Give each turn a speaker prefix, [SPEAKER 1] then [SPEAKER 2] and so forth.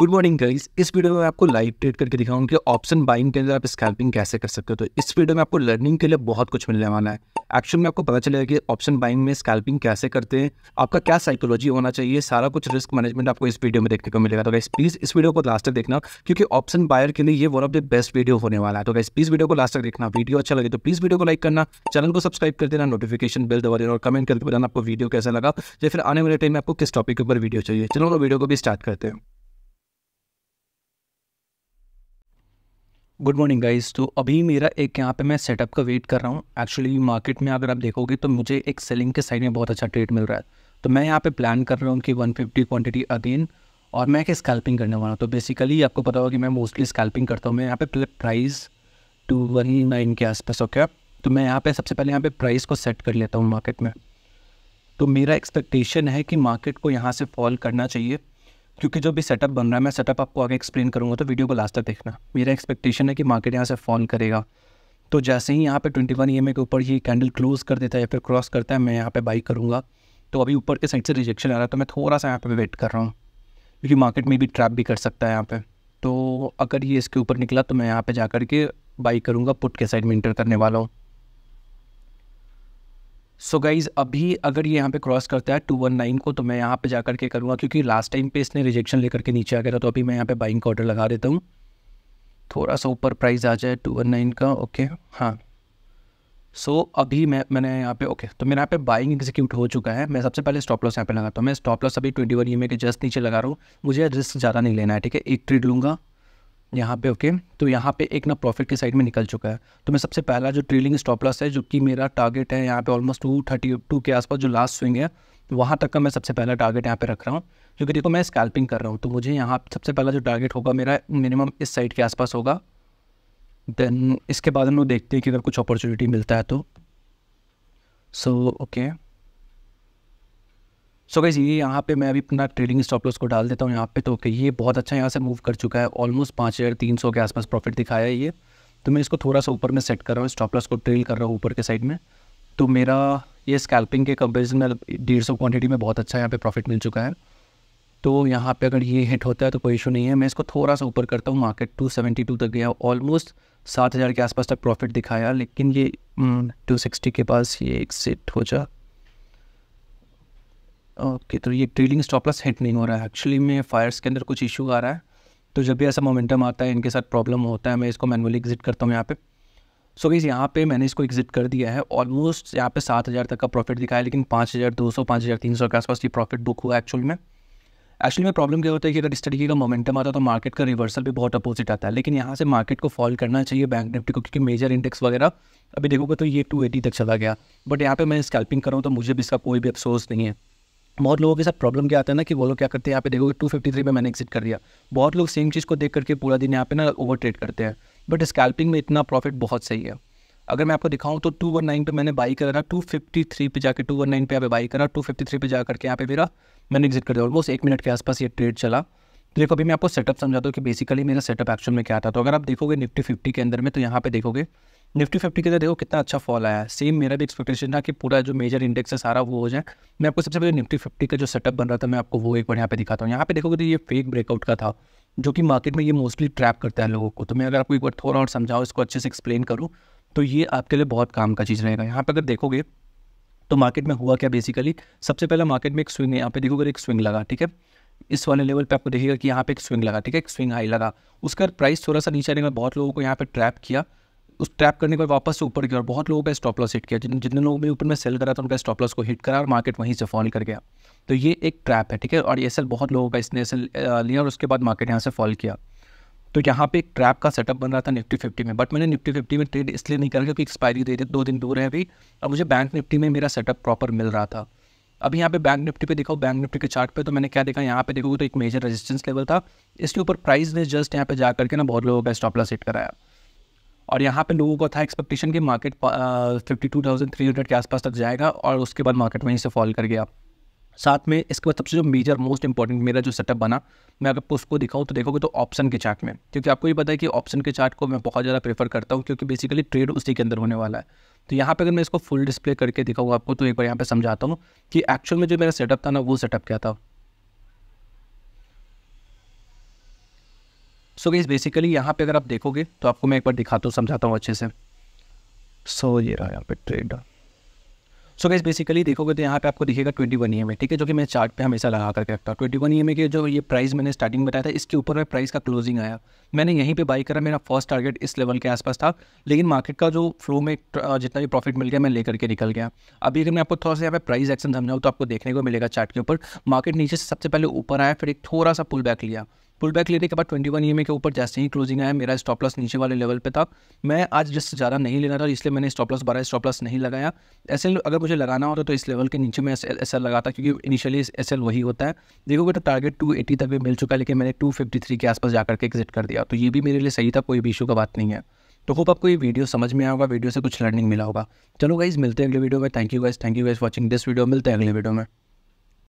[SPEAKER 1] Good morning guys इस video में आपको लाइव ट्रेड करके दिखाऊंगा कि ऑप्शन बाइंग के अंदर आप स्कैल्पिंग कैसे कर सकते हो तो इस वीडियो में आपको लर्निंग के लिए बहुत कुछ मिलने वाला है एक्चुअल में आपको पता चलेगा कि ऑप्शन बाइंग में स्कैल्पिंग कैसे करते हैं आपका क्या साइकोलॉजी होना चाहिए सारा कुछ रिस्क मैनेजमेंट आपको इस वीडियो में देखने को मिलेगा तो गाइस प्लीज़ इस वीडियो को लास्ट तक देखना क्योंकि ऑप्शन बायर के लिए ये one of the best video होने वाला है तो गाइस प्लीज़ वीडियो को लास्ट तक देखना वीडियो अच्छा लगे तो प्लीज़ वीडियो को लाइक करना चैनल को सब्सक्राइब कर देना नोटिफिकेशन बिल दबा देना और कमेंट करके बताना आपको वीडियो कैसा लगा या फिर आने वाले टाइम में आपको किस टॉपिक के ऊपर वीडियो चाहिए चलो वीडियो तो को भी स्टार्ट करते हैं गुड मॉर्निंग गाइस तो अभी मेरा एक यहाँ पे मैं सेटअप का वेट कर रहा हूँ एक्चुअली मार्केट में अगर आप देखोगे तो मुझे एक सेलिंग के साइड में बहुत अच्छा ट्रेड मिल रहा है तो मैं यहाँ पे प्लान कर रहा हूँ कि 150 क्वांटिटी अगेन और मैं क्या स्कैल्पिंग करने वाला हूँ तो बेसिकली आपको पता होगा कि मैं मोस्टली स्कैल्पिंग करता हूँ मैं यहाँ पे प्राइस टू वन नाइन के आसपास ओके तो मैं यहाँ पर सबसे पहले यहाँ पर प्राइस को सेट कर लेता हूँ मार्केट में तो मेरा एक्सपेक्टेशन है कि मार्केट को यहाँ से फॉल करना चाहिए क्योंकि जो भी सेटअप बन रहा है मैं सेटअप आपको आगे एक्सप्लेन करूँगा तो वीडियो को लास्ट तक देखना मेरा एक्सपेक्टेशन है कि मार्केट यहाँ से फॉल करेगा तो जैसे ही यहाँ पे 21 वन ई के ऊपर ये कैंडल क्लोज कर देता है या फिर क्रॉस करता है मैं यहाँ पे बाई करूँगा तो अभी ऊपर के साइड से रिजेक्शन आ रहा है तो मैं थोड़ा सा यहाँ पे वेट कर रहा हूँ क्योंकि मार्केट में भी ट्रैप भी कर सकता है यहाँ पे तो अगर ये इसके ऊपर निकला तो मैं यहाँ पे जा कर के बाई करूँगा पुट के साइड में इंटर करने वाला हूँ सो so गाइज़ अभी अगर ये यहाँ पे क्रॉस करता है टू वन नाइन को तो मैं यहाँ पे जा करके करूँगा क्योंकि लास्ट टाइम पे इसने रिजेक्शन लेकर के नीचे आ गया था तो अभी मैं यहाँ पे बाइंग का ऑर्डर लगा देता हूँ थोड़ा सा ऊपर प्राइस आ जाए टू वन नाइन का ओके हाँ सो so, अभी मैं मैंने यहाँ पे ओके तो मेरे यहाँ पे बाइंग एग्जीक्यूट हो चुका है मैं सबसे पहले स्टॉप लॉस यहाँ पे लगाता हूँ मैं स्टॉप लॉस अभी ट्वेंटी वन ई के जस्ट नीचे लगा रहा हूँ मुझे रिस्क ज़्यादा नहीं लेना है ठीक है एक ट्रेड लूँगा यहाँ पे ओके तो यहाँ पे एक ना प्रॉफिट के साइड में निकल चुका है तो मैं सबसे पहला जो ट्रेलिंग स्टॉप लॉस है जो कि मेरा टारगेट है यहाँ पे ऑलमोस्ट टू थर्टी टू के आसपास जो लास्ट स्विंग है तो वहाँ तक का मैं सबसे पहला टारगेट यहाँ पे रख रहा हूँ क्योंकि देखो मैं स्कैल्पिंग कर रहा हूँ तो मुझे यहाँ सबसे पहला जो टारगेट होगा मेरा मिनिमम इस साइड के आसपास होगा देन इसके बाद हम लोग देखते हैं कि अगर कुछ अपॉर्चुनिटी मिलता है तो सो so, ओके okay. सो गई ये यहाँ पे मैं अभी अपना ट्रेडिंग स्टॉप लॉस को डाल देता हूँ यहाँ पे तो ओके ये बहुत अच्छा यहाँ से मूव कर चुका है ऑलमोस्ट पाँच हज़ार तीन सौ के आसपास प्रॉफिट दिखाया है ये तो मैं इसको थोड़ा सा ऊपर में सेट कर रहा हूँ स्टॉप लॉस को ट्रेल कर रहा हूँ ऊपर के साइड में तो मेरा ये स्कैल्पिंग के कंपेरिजन में डेढ़ सौ क्वान्टिटी में बहुत अच्छा यहाँ पर प्रॉफिट मिल चुका है तो यहाँ पर अगर ये हिट होता है तो कोई इशू नहीं है मैं इसको थोड़ा सा ऊपर करता हूँ मार्केट टू सेवेंटी टू तक गया ऑलमोस्ट सात हज़ार के आसपास तक प्रॉफिट दिखाया लेकिन ये टू हम्म, सिक्सटी के पास ये एक सेट हो जा ओके तो ये ट्रेलिंग स्टॉपलस हिट नहीं हो रहा है एक्चुअली में फायर्स के अंदर कुछ इशू आ रहा है तो जब भी ऐसा मोमेंटम आता है इनके साथ प्रॉब्लम होता है मैं इसको मैनुअली एग्जिट करता हूँ यहाँ पे सो गाइस यहाँ पे मैंने इसको एग्जिट कर दिया है ऑलमोस्ट यहाँ पे सात हज़ार तक का प्रॉफिट दिखाया लेकिन पाँच हज़ार दो सौ पाँच हज़ार तीन सौ के आसपास ये प्रॉफिट बुक हुआ एक्चुअली में एक्चुअली में प्रॉब्लम क्या होता है कि अगर इस तरीके का मोमेंटम आता है तो मार्केट का रिवर्सल भी बहुत अपोजिट आता है लेकिन यहाँ से मार्केट को फॉल करना चाहिए बैंक निफ्टी को क्योंकि मेजर इंडेक्स वगैरह अभी देखोगे तो ये टू एटी तक चला गया बट यहाँ पर मैं स्कैल्पिंग करूँ तो मुझे भी इसका कोई भी अफसोस नहीं है बहुत लोगों के साथ प्रॉब्लम क्या आता है ना कि वो लोग क्या करते हैं यहाँ पे देखोगे टू फिफ्टी थ्री में मैंने एग्जिट कर दिया बहुत लोग सेम चीज़ को देख करके पूरा दिन यहाँ पे ना ओवर ट्रेड करते हैं बट स्कैल्पिंग में इतना प्रॉफिट बहुत सही है अगर मैं आपको दिखाऊं तो टू वन नाइन पर मैंने बाई करा टू फिफ्टी थ्री पर जाकर टू वन नाइन पर यहाँ पे बाई करा टू फिफ्टी थ्री पर जा करके यहाँ पे मेरा मैंने एग्जिट कर दिया ऑलमोस्ट एक मिनट के आसपास ये ट्रेड चला तो देखो अभी मैं आपको सेटअप समझाता हूँ कि बेसिकली मेरा सेटअप एक्चुअल में क्या था तो अगर आप देखोगे निफ्टी फिफ्टी के अंदर में तो यहाँ पे देखोगे निफ्टी फिफ्टी के अंदर तो देखो कितना अच्छा फॉल आया सेम मेरा भी एक्सपेक्टेशन था कि पूरा जो मेजर इंडेक्स है सारा वो हो जाए मैं आपको सबसे पहले निफ्टी फिफ्टी का जो सेटअप बन रहा था मैं आपको वो एक बार यहाँ पे दिखाता हूँ यहाँ पे देखोगे तो ये फेक ब्रेकआउट का था जो कि मार्केट में ये मोस्टली ट्रैप करता है लोगों को तो मैं अगर आपको एक बार थोड़ा और समझाओ इसको अच्छे से एक्सप्लेन करूँ तो ये आपके लिए बहुत काम का चीज़ रहेगा यहाँ पर अगर देखोगे तो मार्केट में हुआ क्या बेसिकली सबसे पहला मार्केट में एक स्विंग है यहाँ पे देखोगे एक स्विंग लगा ठीक है इस वाले लेवल पे आपको देखिएगा कि यहाँ पे एक स्विंग लगा ठीक है एक स्विंग हाई लगा उसका प्राइस थोड़ा सा नीचे आने का बहुत लोगों को यहाँ पे ट्रैप किया उस ट्रैप करने के बाद वापस से ऊपर गया और बहुत लोगों का स्टॉप लॉस हिट किया जिन जितने लोगों ने ऊपर में सेल करा था उनका स्टॉप लॉस को हिट करा और मार्केट वहीं से फॉल कर गया तो ये एक ट्रैप है ठीक है और ये सेल बहुत लोगों का इसने सेल लिया और उसके बाद मार्केट यहाँ से फॉल किया तो यहाँ पे एक ट्रैप का सेटअप बन रहा था निफ्टी फिफ्टी में बट मैंने निफ्टी फिफ्टी में ट्रेड इसलिए नहीं करा क्योंकि एक्सपायरी दे दी दो दिन दूर है अभी और मुझे बैंक निफ्टी में मेरा सेटअप प्रॉपर मिल रहा था अब यहाँ पे बैंक निफ्टी पे देखो बैंक निफ्टी के चार्ट पे तो मैंने क्या देखा यहाँ पे देखो तो एक मेजर रेजिस्टेंस लेवल था इसके ऊपर प्राइस ने जस्ट यहाँ पे जा करके ना बहुत लोगों का स्टॉप लॉस हिट कराया और यहाँ पे लोगों को था एक्सपेक्टेशन कि market fifty two thousand three hundred के आसपास तक जाएगा और उसके बाद मार्केट वहीं से फॉल कर गया साथ में इसके बाद सबसे जो मेजर मोस्ट इंपॉर्टेंट मेरा जो सेटअप बना मैं अगर उसको दिखाऊँ तो देखोगे तो ऑप्शन के चार्ट में क्योंकि आपको ये पता है कि ऑप्शन के चार्ट को मैं बहुत ज़्यादा प्रेफर करता हूँ क्योंकि बेसिकली ट्रेड उसी के अंदर होने वाला है तो यहाँ पे अगर मैं इसको फुल डिस्प्ले करके दिखाऊँ आपको तो एक बार यहाँ पे समझाता हूँ कि एक्चुअल में जो मेरा सेटअप था ना वो सेटअप क्या था सो गई बेसिकली यहाँ पे अगर आप देखोगे तो आपको मैं एक बार दिखाता हूँ समझाता हूँ अच्छे से सो so, ये रहा यहाँ पे ट्रेड सो गैस बेसिकली देखोगे तो यहाँ पे आपको दिखेगा ट्वेंटी वन ई एम ठीक है जो कि मैं चार्ट पे हमेशा लगा करके रखता हूँ ट्वेंटी वन ई एम के जो ये प्राइस मैंने स्टार्टिंग बताया था इसके ऊपर मैं प्राइस का क्लोजिंग आया मैंने यहीं पे बाई करा मेरा फर्स्ट टारगेट इस लेवल के आसपास था लेकिन मार्केट का जो फ्लो में जितना भी प्रॉफिट मिल गया मैं लेकर के निकल गया अभी अगर मैं आपको थोड़ा सा यहाँ पे प्राइस एक्शन समझाऊँ तो आपको देखने को मिलेगा चार्ट के ऊपर मार्केट नीचे से सबसे पहले ऊपर आया फिर एक थोड़ा सा पुल बैक लिया पुल बैक लेने के बाद ट्वेंटी वन ई के ऊपर जैसे ही क्लोजिंग आया मेरा स्टॉप लॉस नीचे वाले लेवल पे था मैं आज जस्ट ज़्यादा नहीं लेना था इसलिए मैंने स्टॉप लॉस बारह स्टॉप लॉस नहीं लगाया एस अगर मुझे लगाना होता तो इस लेवल के नीचे मैं एस एल लगाता क्योंकि इनिशियली एस एल वही होता है देखोगे तो टारगेट टू तक भी मिल चुका है लेकिन मैंने टू फिफ्टी थ्री के आसपास जाकर के एग्जिट कर दिया तो ये भी मेरे लिए सही था कोई भी इशू का बात नहीं है तो होप आपको ये वीडियो समझ में आएगा वीडियो से कुछ लर्निंग मिला होगा चलो गाइज मिलते हैं अगले वीडियो में thank you guys thank you guys watching this video मिलते हैं अगले वीडियो में